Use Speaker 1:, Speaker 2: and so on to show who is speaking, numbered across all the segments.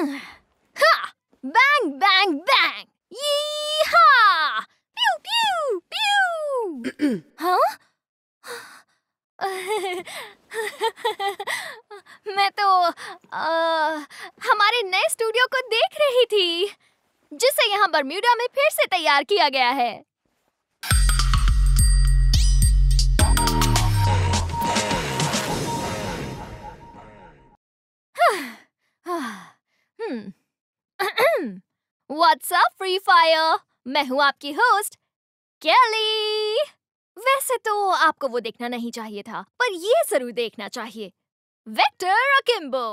Speaker 1: Bang, bang, bang! Yee-haw! Pew, pew, pew! huh? मैं तो आ, हमारे नए स्टूडियो को देख रही थी जिसे यहाँ बर्म्यूडा में फिर से तैयार किया गया है What's up, Free फायर मैं हूँ आपकी होस्ट केली वैसे तो आपको वो देखना नहीं चाहिए था पर ये जरूर देखना चाहिए वेक्टर अकिम्बो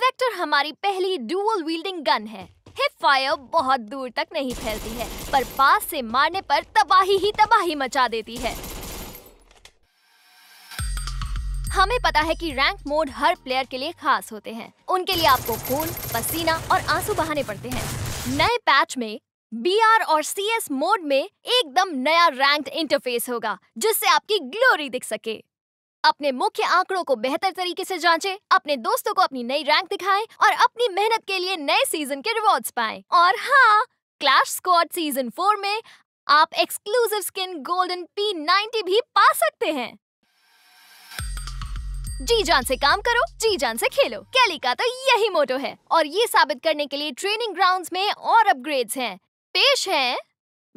Speaker 1: वेक्टर हमारी पहली डुअल वील्डिंग गन है हिप फायर बहुत दूर तक नहीं फैलती है पर पास से मारने पर तबाही ही तबाही मचा देती है हमें पता है कि रैंक मोड हर प्लेयर के लिए खास होते हैं उनके लिए आपको खून पसीना और आंसू बहाने पड़ते हैं नए पैच में बी आर और सी एस मोड में एकदम नया रैंक इंटरफेस होगा जिससे आपकी ग्लोरी दिख सके अपने मुख्य आंकड़ों को बेहतर तरीके से जांचें, अपने दोस्तों को अपनी नई रैंक दिखाएं और अपनी मेहनत के लिए नए सीजन के रिवॉर्ड्स पाएं। और हाँ क्लैश स्क्वाड सीजन फोर में आप exclusive skin golden P ninety भी पा सकते हैं जी जान से काम करो जी जान से खेलो कैली का तो यही मोटो है और ये साबित करने के लिए ट्रेनिंग ग्राउंड्स में और अपग्रेड्स हैं पेश है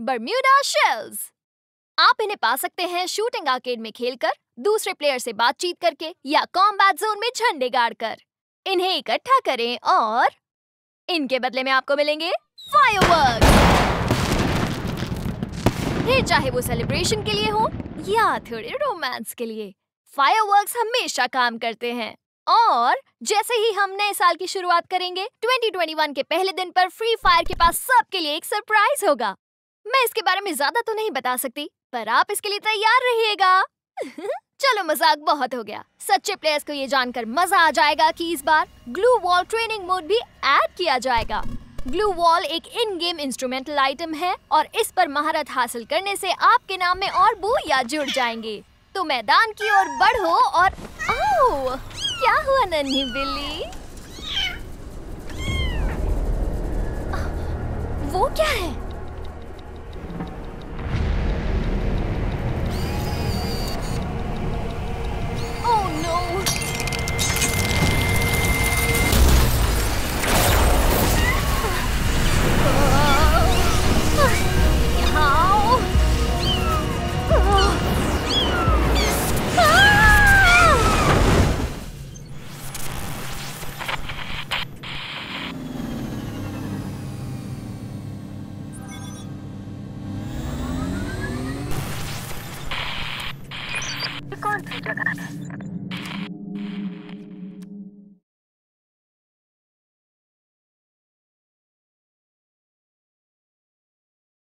Speaker 1: बर्म्यूडा शेल्स आप इन्हें पा सकते हैं शूटिंग आर्केड में खेलकर दूसरे प्लेयर से बातचीत करके या कॉम्बैट जोन में झंडे गाड़ कर इन्हें इकट्ठा करें और इनके बदले में आपको मिलेंगे फायरवर्क फिर चाहे वो सेलिब्रेशन के लिए हो या थोड़े रोमांस के लिए फायरवर्क्स हमेशा काम करते हैं और जैसे ही हम नए साल की शुरुआत करेंगे 2021 के पहले दिन पर फ्री फायर के पास सबके लिए एक सरप्राइज होगा मैं इसके बारे में ज्यादा तो नहीं बता सकती पर आप इसके लिए तैयार रहिएगा चलो मजाक बहुत हो गया सच्चे प्लेयर्स को ये जानकर मजा आ जाएगा कि इस बार ग्लू वॉल ट्रेनिंग मोड भी ऐड किया जाएगा ग्लू वॉल एक इन गेम इंस्ट्रूमेंटल आइटम है और इस पर महारत हासिल करने से आपके नाम में और या जुड़ जाएंगे तो मैदान की ओर बढ़ो और आओ क्या हुआ नन्ही बिल्ली